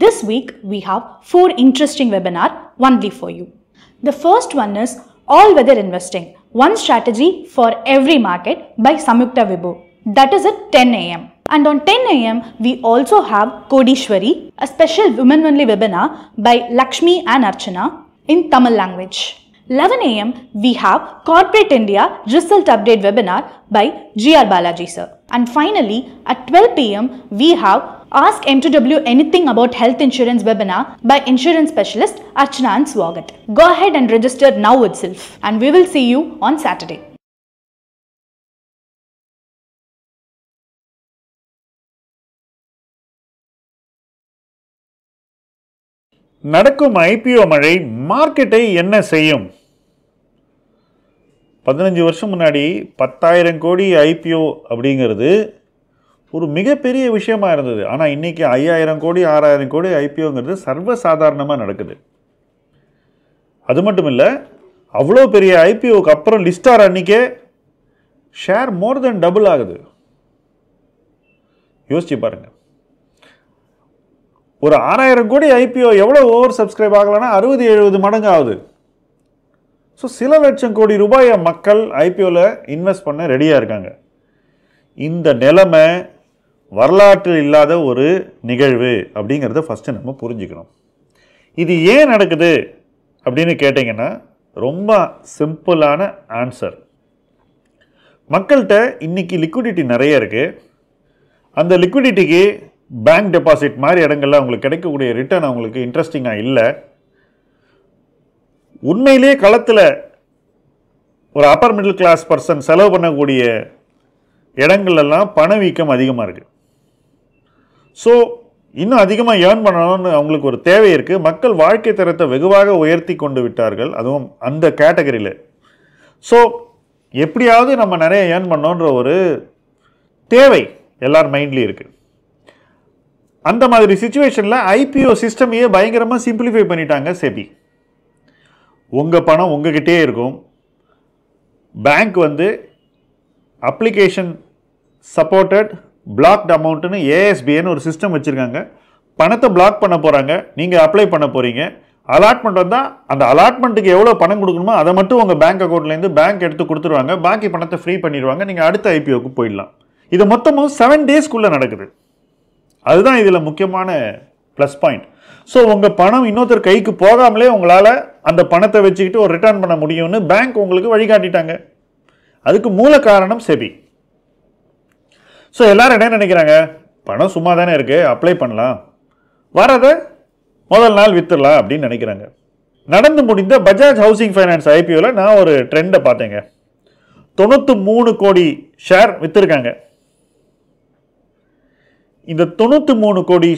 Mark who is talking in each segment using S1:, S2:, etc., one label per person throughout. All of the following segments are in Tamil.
S1: This week we have four interesting webinar only for you. The first one is All Weather Investing, One Strategy for Every Market by Samyukta Vibhu. That is at 10 a.m. And on 10 a.m. we also have Kodishwari, a special women only webinar by Lakshmi and Archana in Tamil language. 11 a.m. we have Corporate India Result Update webinar by G.R. Balaji sir. And finally at 12 p.m. we have Ask M2W Anything About Health Insurance webinar by insurance specialist Archana Swagat. Go ahead and register now itself and we will see you on Saturday. நடக்கும் ஐபிஓ மழை மார்க்கெட்டை என்ன செய்யும் பதினஞ்சு வருஷம் முன்னாடி பத்தாயிரம் கோடி ஐபிஓ அப்படிங்கிறது ஒரு மிகப்பெரிய விஷயமாக இருந்தது ஆனால் இன்றைக்கி ஐயாயிரம் கோடி ஆறாயிரம் கோடி ஐபிஓங்கிறது சர்வசாதாரணமாக நடக்குது அது மட்டும் இல்லை அவ்வளோ பெரிய ஐபிஓக்கு அப்புறம் லிஸ்டார் அன்றைக்கே ஷேர் மோர் தென் டபுள் ஆகுது யோசிச்சு பாருங்கள் ஒரு ஆறாயிரம் கோடி ஐபிஓ எவ்வளோ ஓவர் சப்ஸ்கிரைப் ஆகலைன்னா அறுபது எழுபது மடங்கு ஆகுது ஸோ சில லட்சம் கோடி ரூபாயை மக்கள் ஐபிஓவில் இன்வெஸ்ட் பண்ண ரெடியாக இருக்காங்க இந்த நிலைமை வரலாற்றில் இல்லாத ஒரு நிகழ்வு அப்படிங்கிறத ஃபஸ்ட்டு நம்ம புரிஞ்சுக்கணும் இது ஏன் நடக்குது அப்படின்னு கேட்டிங்கன்னா ரொம்ப சிம்பிளான ஆன்சர் மக்கள்கிட்ட இன்றைக்கி லிக்விடிட்டி நிறைய இருக்குது அந்த லிக்விடிட்டிக்கு பேங்க் டெபாசிட் மாதிரி இடங்களில் அவங்களுக்கு கிடைக்கக்கூடிய ரிட்டர்ன் அவங்களுக்கு இன்ட்ரெஸ்டிங்காக இல்லை உண்மையிலேயே களத்தில் ஒரு அப்பர் மிடில் கிளாஸ் பர்சன் செலவு பண்ணக்கூடிய இடங்கள்லாம் பணவீக்கம் அதிகமாக இருக்குது ஸோ இன்னும் அதிகமாக ஏர்ன் பண்ணணும்னு அவங்களுக்கு ஒரு தேவை இருக்குது மக்கள் வாழ்க்கை தரத்தை வெகுவாக உயர்த்தி கொண்டு விட்டார்கள் அதுவும் அந்த கேட்டகரியில் ஸோ எப்படியாவது நம்ம நிறைய ஏர்ன் பண்ணோன்ற ஒரு தேவை எல்லார் மைண்ட்லேயும் இருக்குது அந்த மாதிரி சுச்சுவேஷனில் ஐபிஓ சிஸ்டமையே பயங்கரமாக சிம்பிளிஃபை பண்ணிட்டாங்க செபி உங்கள் பணம் உங்ககிட்டே இருக்கும் பேங்க் வந்து அப்ளிகேஷன் சப்போர்ட்டட் பிளாக்ட் அமௌண்ட்டுன்னு ஏஎஸ்பிஏன்னு ஒரு சிஸ்டம் வச்சுருக்காங்க பணத்தை பிளாக் பண்ண போகிறாங்க நீங்கள் அப்ளை பண்ண போகிறீங்க அலாட்மெண்ட் வந்தால் அந்த அலாட்மெண்ட்டுக்கு எவ்வளோ பணம் கொடுக்கணுமோ அதை மட்டும் உங்கள் பேங்க் அக்கௌண்ட்லேருந்து பேங்க் எடுத்து கொடுத்துருவாங்க பாக்கி பணத்தை ஃப்ரீ பண்ணிடுவாங்க நீங்கள் அடுத்த ஐபிஓக்கு போயிடலாம் இது மொத்தமும் செவன் டேஸ்க்குள்ளே நடக்குது அதுதான் இதில் முக்கியமான ப்ளஸ் பாயிண்ட் ஸோ உங்கள் பணம் இன்னொருத்தர் கைக்கு போகாமலே உங்களால் அந்த பணத்தை வச்சுக்கிட்டு ஒரு ரிட்டர்ன் பண்ண முடியும்னு பேங்க் உங்களுக்கு வழிகாட்டிட்டாங்க அதுக்கு மூல காரணம் செபி ஸோ எல்லோரும் என்ன நினைக்கிறாங்க பணம் சும்மா தானே இருக்குது அப்ளை பண்ணலாம் வரதை முதல் நாள் விற்றுடலாம் அப்படின்னு நினைக்கிறாங்க நடந்து முடிந்த பஜாஜ் ஹவுசிங் ஃபைனான்ஸ் ஐபிஓவில் நான் ஒரு ட்ரெண்டை பார்த்தேங்க தொண்ணூற்றி மூணு கோடி ஷேர் விற்றுருக்காங்க இந்த தொண்ணூற்றி மூணு கோடி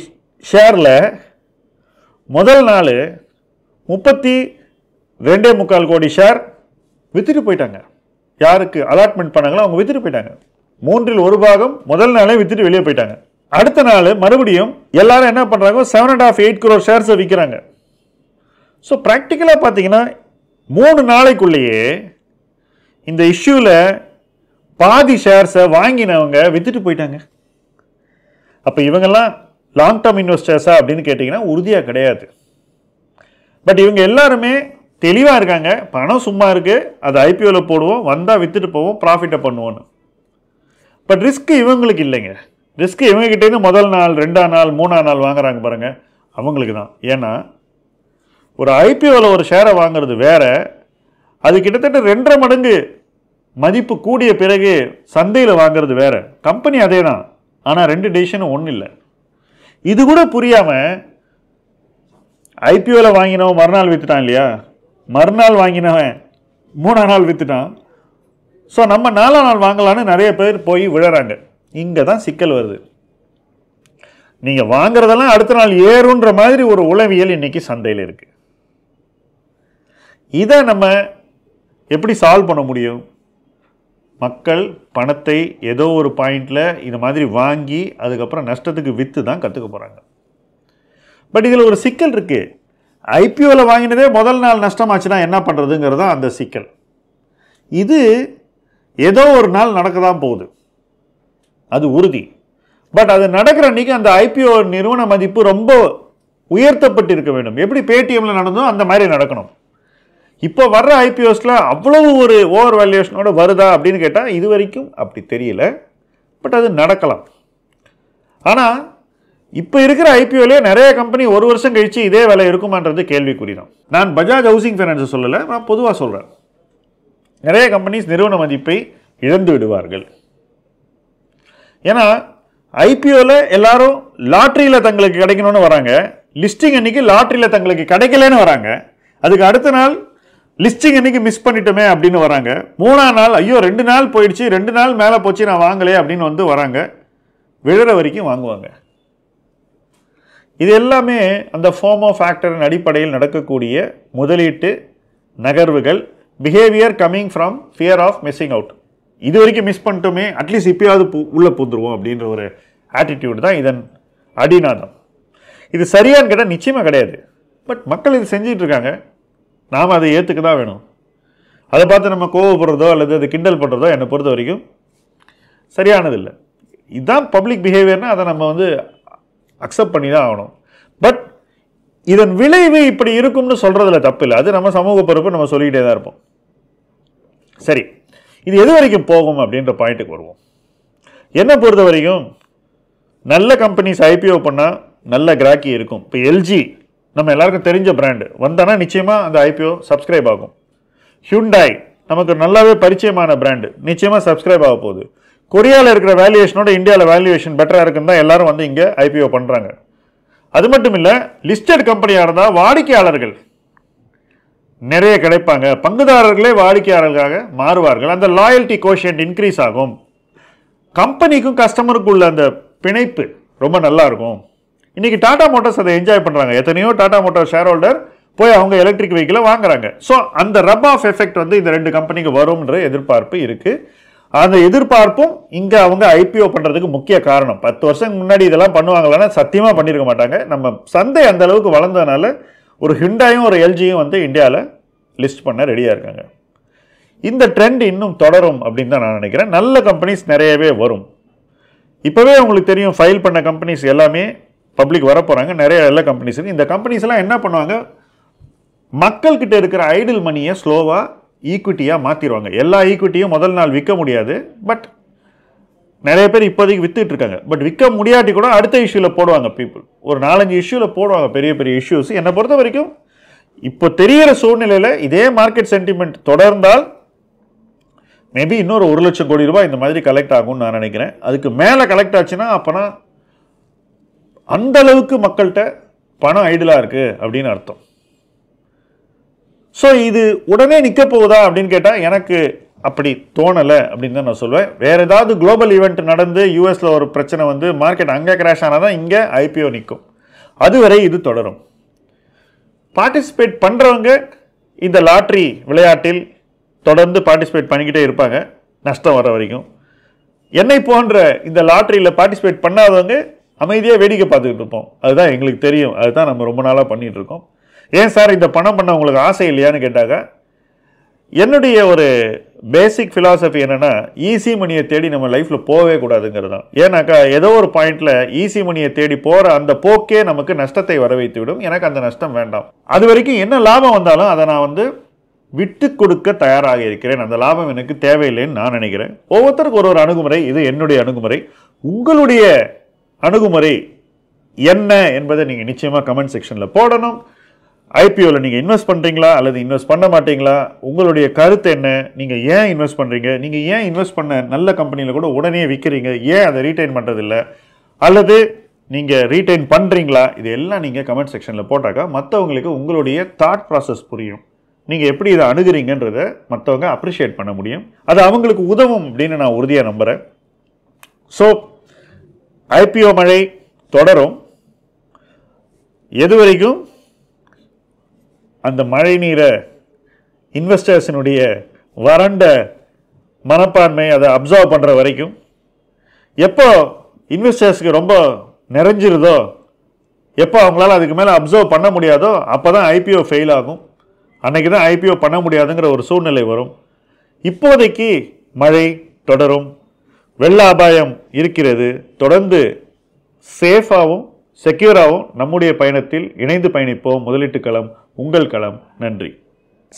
S1: ஷேரில் முதல் நாள் முப்பத்தி ரெண்டே முக்கால் கோடி ஷேர் விற்றுட்டு போயிட்டாங்க யாருக்கு அலாட்மெண்ட் பண்ணாங்களோ அவங்க விற்றுட்டு போயிட்டாங்க மூன்றில் ஒரு பாகம் முதல் நாளே வித்துட்டு வெளியே போயிட்டாங்க அடுத்த நாள் மறுபடியும் எல்லாரும் என்ன பண்ணுறாங்க seven and half eight crore ஷேர்ஸை விற்கிறாங்க ஸோ ப்ராக்டிக்கலாக பார்த்தீங்கன்னா மூணு நாளைக்குள்ளேயே இந்த இஷ்யூவில் பாதி ஷேர்ஸை வாங்கினவங்க வித்துட்டு போயிட்டாங்க அப்போ இவங்கெல்லாம் லாங் டேர்ம் இன்வெஸ்டர்ஸா அப்படின்னு கேட்டிங்கன்னா உறுதியாக கிடையாது பட் இவங்க எல்லாருமே தெளிவாக இருக்காங்க பணம் சும்மா இருக்குது அதை ஐபிஓவில் போடுவோம் வந்தால் விற்றுட்டு போவோம் ப்ராஃபிட்டை பண்ணுவோன்னு பட் ரிஸ்க்கு இவங்களுக்கு இல்லைங்க ரிஸ்க்கு இவங்ககிட்டேருந்து முதல் நாள் ரெண்டாம் நாள் மூணாம் நாள் வாங்குறாங்க பாருங்கள் அவங்களுக்கு தான் ஏன்னா ஒரு ஐபிஓவில் ஒரு ஷேரை வாங்குறது வேறு அது கிட்டத்தட்ட ரெண்டரை மடங்கு மதிப்பு கூடிய பிறகு சந்தையில் வாங்குறது வேற கம்பெனி அதே தான் ஆனால் ரெண்டு டிசிஷனும் ஒன்றும் இல்லை இது கூட புரியாமல் ஐபிஓவில் வாங்கினவன் மறுநாள் விற்றுட்டான் இல்லையா மறுநாள் வாங்கினவன் மூணா நாள் விற்றுட்டான் ஸோ நம்ம நாலா நாள் வாங்கலான்னு நிறைய பேர் போய் விழுறாங்க இங்கே தான் சிக்கல் வருது நீங்கள் வாங்குறதெல்லாம் அடுத்த நாள் ஏறுன்ற மாதிரி ஒரு உளவியல் இன்னைக்கு சந்தையில் இருக்குது இதை நம்ம எப்படி சால்வ் பண்ண முடியும் மக்கள் பணத்தை ஏதோ ஒரு பாயிண்டில் இது மாதிரி வாங்கி அதுக்கப்புறம் நஷ்டத்துக்கு விற்று தான் கற்றுக்க போகிறாங்க பட் இதில் ஒரு சிக்கல் இருக்குது ஐபிஓவில் வாங்கினதே முதல் நாள் நஷ்டமாச்சுன்னா என்ன பண்ணுறதுங்கிறது தான் அந்த சிக்கல் இது ஏதோ ஒரு நாள் நடக்க தான் போகுது அது உறுதி பட் அது நடக்கிற அன்றைக்கி அந்த ஐபிஓ நிறுவன மதிப்பு ரொம்ப உயர்த்தப்பட்டிருக்க வேண்டும் எப்படி பேடிஎம்மில் நடந்தோ அந்த மாதிரி நடக்கணும் இப்போ வர்ற ஐபிஓஸில் அவ்வளவு ஒரு ஓவர் வேல்யூஷனோட வருதா அப்படின்னு கேட்டால் இது வரைக்கும் அப்படி தெரியல பட் அது நடக்கலாம் ஆனால் இப்போ இருக்கிற ஐபிஓலே நிறைய கம்பெனி ஒரு வருஷம் கழித்து இதே விலை இருக்குமான்றது கேள்விக்குறி தான் நான் பஜாஜ் ஹவுசிங் ஃபைனான்ஸை சொல்லலை நான் பொதுவாக சொல்கிறேன் நிறைய கம்பெனிஸ் நிறுவன மதிப்பை இழந்து விடுவார்கள் ஏன்னா ஐபிஓவில் எல்லாரும் லாட்ரியில் தங்களுக்கு கிடைக்கணும்னு வராங்க லிஸ்டிங் அன்னைக்கு லாட்ரியில் தங்களுக்கு கிடைக்கலன்னு வராங்க அதுக்கு அடுத்த நாள் லிஸ்டிங் அன்னைக்கு மிஸ் பண்ணிட்டோமே அப்படின்னு வராங்க மூணாம் நாள் ஐயோ ரெண்டு நாள் போயிடுச்சு ரெண்டு நாள் மேலே போச்சு நான் வாங்கலையே அப்படின்னு வந்து வராங்க விழுற வரைக்கும் வாங்குவாங்க இது எல்லாமே அந்த ஃபோமோ ஃபேக்டரின் அடிப்படையில் நடக்கக்கூடிய முதலீட்டு நகர்வுகள் behaviour coming from fear of missing out இது வரைக்கும் மிஸ் பண்ணிட்டோமே அட்லீஸ்ட் இப்போயாவது பூ உள்ளே பூந்துருவோம் அப்படின்ற ஒரு ஆட்டிடியூடு தான் இதன் அடிநாதம் இது சரியான்னு கேட்டால் நிச்சயமாக கிடையாது பட் மக்கள் இது இருக்காங்க நாம் அதை ஏற்றுக்க தான் வேணும் அதை பார்த்து நம்ம கோவப்படுறதோ அல்லது அது கிண்டல் பண்ணுறதோ என்னை பொறுத்த வரைக்கும் சரியானதில்லை இதுதான் பப்ளிக் பிஹேவியர்னால் அதை நம்ம வந்து அக்செப்ட் பண்ணி தான் ஆகணும் பட் இதன் விளைவு இப்படி இருக்கும்னு சொல்கிறதுல தப்பு இல்லை அது நம்ம சமூக பொறுப்பு நம்ம சொல்லிக்கிட்டே தான் இருப்போம் சரி இது எது வரைக்கும் போகும் அப்படின்ற பாயிண்ட்டுக்கு வருவோம் என்னை பொறுத்த வரைக்கும் நல்ல கம்பெனிஸ் ஐபிஓ பண்ணால் நல்ல கிராக்கி இருக்கும் இப்போ எல்ஜி நம்ம எல்லாருக்கும் தெரிஞ்ச பிராண்டு வந்தானா நிச்சயமாக அந்த ஐபிஓ சப்ஸ்கிரைப் ஆகும் ஹியூண்டாய் நமக்கு நல்லாவே பரிச்சயமான பிராண்டு நிச்சயமாக சப்ஸ்கிரைப் ஆக போகுது கொரியாவில் இருக்கிற வேல்யூவேஷனோட இந்தியாவில் வேல்யூவேஷன் பெட்டராக இருக்குன்னு தான் எல்லாரும் வந்து இங்கே ஐபிஓ பண்ணுறாங்க அது மட்டும் இல்லை லிஸ்டட் கம்பெனியாக இருந்தால் வாடிக்கையாளர்கள் நிறைய கிடைப்பாங்க பங்குதாரர்களே வாடிக்கையாளர்களாக மாறுவார்கள் அந்த லாயல்ட்டி கோஷன் இன்க்ரீஸ் ஆகும் கம்பெனிக்கும் கஸ்டமருக்கும் உள்ள அந்த பிணைப்பு ரொம்ப நல்லா இருக்கும் இன்றைக்கி டாடா மோட்டர்ஸ் அதை என்ஜாய் பண்ணுறாங்க எத்தனையோ டாடா மோட்டர் ஷேர் ஹோல்டர் போய் அவங்க எலக்ட்ரிக் வெஹிக்கிளை வாங்குறாங்க ஸோ அந்த ரப் ஆஃப் எஃபெக்ட் வந்து இந்த ரெண்டு கம்பெனிக்கு வரும்ன்ற எதிர்பார்ப்பு இருக்குது அந்த எதிர்பார்ப்பும் இங்கே அவங்க ஐபிஓ பண்ணுறதுக்கு முக்கிய காரணம் பத்து வருஷம் முன்னாடி இதெல்லாம் பண்ணுவாங்களான்னா சத்தியமாக பண்ணியிருக்க மாட்டாங்க நம்ம சந்தை அந்த அளவுக்கு வளர்ந்ததுனால ஒரு ஹிண்டாயும் ஒரு எல்ஜியும் வந்து இந்தியாவில் லிஸ்ட் பண்ண ரெடியாக இருக்காங்க இந்த ட்ரெண்ட் இன்னும் தொடரும் அப்படின்னு தான் நான் நினைக்கிறேன் நல்ல கம்பெனிஸ் நிறையவே வரும் இப்போவே உங்களுக்கு தெரியும் ஃபைல் பண்ண கம்பெனிஸ் எல்லாமே பப்ளிக் வர போகிறாங்க நிறைய எல்லா கம்பெனிஸ் இருக்குது இந்த கம்பெனிஸ்லாம் என்ன பண்ணுவாங்க மக்கள்கிட்ட இருக்கிற ஐடில் மணியை ஸ்லோவாக ஈக்குவிட்டியாக மாற்றிடுவாங்க எல்லா ஈக்குவிட்டியும் முதல் நாள் விற்க முடியாது பட் நிறைய பேர் இப்போதைக்கு வித்துட்டு இருக்காங்க பட் விற்க முடியாட்டி கூட அடுத்த இஷ்யூவில் போடுவாங்க பீப்புள் ஒரு நாலஞ்சு இஷ்யூவில் போடுவாங்க பெரிய பெரிய இஷ்யூஸ் என்னை பொறுத்த வரைக்கும் இப்போ தெரிகிற சூழ்நிலையில் இதே மார்க்கெட் சென்டிமெண்ட் தொடர்ந்தால் மேபி இன்னொரு ஒரு லட்சம் கோடி ரூபாய் இந்த மாதிரி கலெக்ட் ஆகும்னு நான் நினைக்கிறேன் அதுக்கு மேலே கலெக்ட் ஆச்சுன்னா அப்போனா அந்த அளவுக்கு மக்கள்கிட்ட பணம் ஐடிலாக இருக்குது அப்படின்னு அர்த்தம் ஸோ இது உடனே நிற்க போகுதா அப்படின்னு கேட்டால் எனக்கு அப்படி தோணலை அப்படின்னு தான் நான் சொல்லுவேன் வேறு ஏதாவது குளோபல் ஈவெண்ட் நடந்து யூஎஸில் ஒரு பிரச்சனை வந்து மார்க்கெட் அங்கே கிராஷ் ஆனால் தான் இங்கே ஐபிஓ நிற்கும் அதுவரை இது தொடரும் பார்ட்டிசிபேட் பண்ணுறவங்க இந்த லாட்ரி விளையாட்டில் தொடர்ந்து பார்ட்டிசிபேட் பண்ணிக்கிட்டே இருப்பாங்க நஷ்டம் வர வரைக்கும் என்னை போன்ற இந்த லாட்ரியில் பார்ட்டிசிபேட் பண்ணாதவங்க அமைதியாக வேடிக்கை பார்த்துக்கிட்டு இருப்போம் அதுதான் எங்களுக்கு தெரியும் அதுதான் நம்ம ரொம்ப நாளாக பண்ணிகிட்ருக்கோம் ஏன் சார் இந்த பணம் பண்ண உங்களுக்கு ஆசை இல்லையான்னு கேட்டாக்க என்னுடைய ஒரு பேசிக் ஃபிலாசபி என்னென்னா ஈஸி மணியை தேடி நம்ம லைஃப்பில் போகவே கூடாதுங்கிறது தான் ஏன்னாக்கா ஏதோ ஒரு பாயிண்டில் ஈஸி மணியை தேடி போகிற அந்த போக்கே நமக்கு நஷ்டத்தை வர வைத்து விடும் எனக்கு அந்த நஷ்டம் வேண்டாம் அது வரைக்கும் என்ன லாபம் வந்தாலும் அதை நான் வந்து விட்டு கொடுக்க தயாராக இருக்கிறேன் அந்த லாபம் எனக்கு தேவையில்லைன்னு நான் நினைக்கிறேன் ஒவ்வொருத்தருக்கு ஒரு ஒரு அணுகுமுறை இது என்னுடைய அணுகுமுறை உங்களுடைய அணுகுமுறை என்ன என்பதை நீங்கள் நிச்சயமாக கமெண்ட் செக்ஷனில் போடணும் ஐபிஓவில் நீங்கள் இன்வெஸ்ட் பண்ணுறீங்களா அல்லது இன்வெஸ்ட் பண்ண மாட்டீங்களா உங்களுடைய கருத்து என்ன நீங்கள் ஏன் இன்வெஸ்ட் பண்ணுறீங்க நீங்கள் ஏன் இன்வெஸ்ட் பண்ண நல்ல கம்பெனியில் கூட உடனே விற்கிறீங்க ஏன் அதை ரீட்டைன் பண்ணுறதில்ல அல்லது நீங்கள் ரீட்டைன் பண்ணுறீங்களா இது எல்லாம் நீங்கள் கமெண்ட் செக்ஷனில் போட்டாக்கா மற்றவங்களுக்கு உங்களுடைய தாட் ப்ராசஸ் புரியும் நீங்கள் எப்படி இதை அணுகிறீங்கன்றதை மற்றவங்க அப்ரிஷியேட் பண்ண முடியும் அது அவங்களுக்கு உதவும் அப்படின்னு நான் உறுதியாக நம்புகிறேன் ஸோ ஐபிஓ மழை தொடரும் எது வரைக்கும் அந்த மழை நீரை இன்வெஸ்டர்ஸினுடைய வறண்ட மனப்பான்மை அதை அப்சர்வ் பண்ணுற வரைக்கும் எப்போ இன்வெஸ்டர்ஸுக்கு ரொம்ப நிறைஞ்சிருதோ எப்போ அவங்களால அதுக்கு மேலே அப்சர்வ் பண்ண முடியாதோ அப்போ தான் ஐபிஓ ஃபெயில் ஆகும் அன்றைக்கி தான் ஐபிஓ பண்ண முடியாதுங்கிற ஒரு சூழ்நிலை வரும் இப்போதைக்கு மழை தொடரும் வெள்ள அபாயம் இருக்கிறது தொடர்ந்து சேஃபாகவும் செக்யூராகவும் நம்முடைய பயணத்தில் இணைந்து பயணிப்போம் முதலீட்டு களம் உங்கள் களம் நன்றி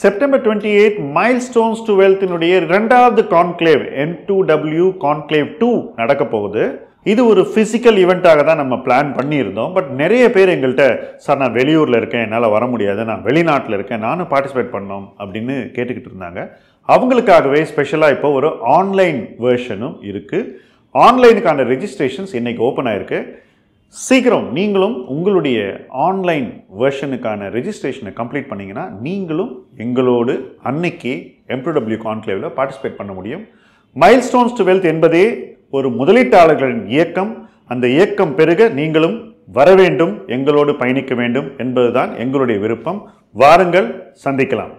S1: September twenty eight milestones to வெல்த்தினுடைய ரெண்டாவது conclave N two W conclave two நடக்க போகுது இது ஒரு ஃபிசிக்கல் ஈவெண்ட்டாக தான் நம்ம பிளான் பண்ணியிருந்தோம் பட் நிறைய பேர் எங்கள்கிட்ட சார் நான் வெளியூரில் இருக்கேன் என்னால் வர முடியாது நான் வெளிநாட்டில் இருக்கேன் நானும் பார்ட்டிசிபேட் பண்ணோம் அப்படின்னு கேட்டுக்கிட்டு இருந்தாங்க அவங்களுக்காகவே ஸ்பெஷலாக இப்போ ஒரு ஆன்லைன் வேர்ஷனும் இருக்குது ஆன்லைனுக்கான ரெஜிஸ்ட்ரேஷன்ஸ் இன்றைக்கி ஓப்பன் ஆயிருக்கு சீக்கிரம் நீங்களும் உங்களுடைய ஆன்லைன் வெர்ஷனுக்கான ரெஜிஸ்ட்ரேஷனை கம்ப்ளீட் பண்ணிங்கன்னா நீங்களும் எங்களோடு அன்னைக்கு எம்டபிள்யூ கான்க்ளேவில் பார்ட்டிசிபேட் பண்ண முடியும் மைல்ஸ்டோன்ஸ் டு வெல்த் என்பதே ஒரு முதலீட்டாளர்களின் இயக்கம் அந்த இயக்கம் பெருக நீங்களும் வர வேண்டும் எங்களோடு பயணிக்க வேண்டும் என்பதுதான் எங்களுடைய விருப்பம் வாருங்கள் சந்திக்கலாம்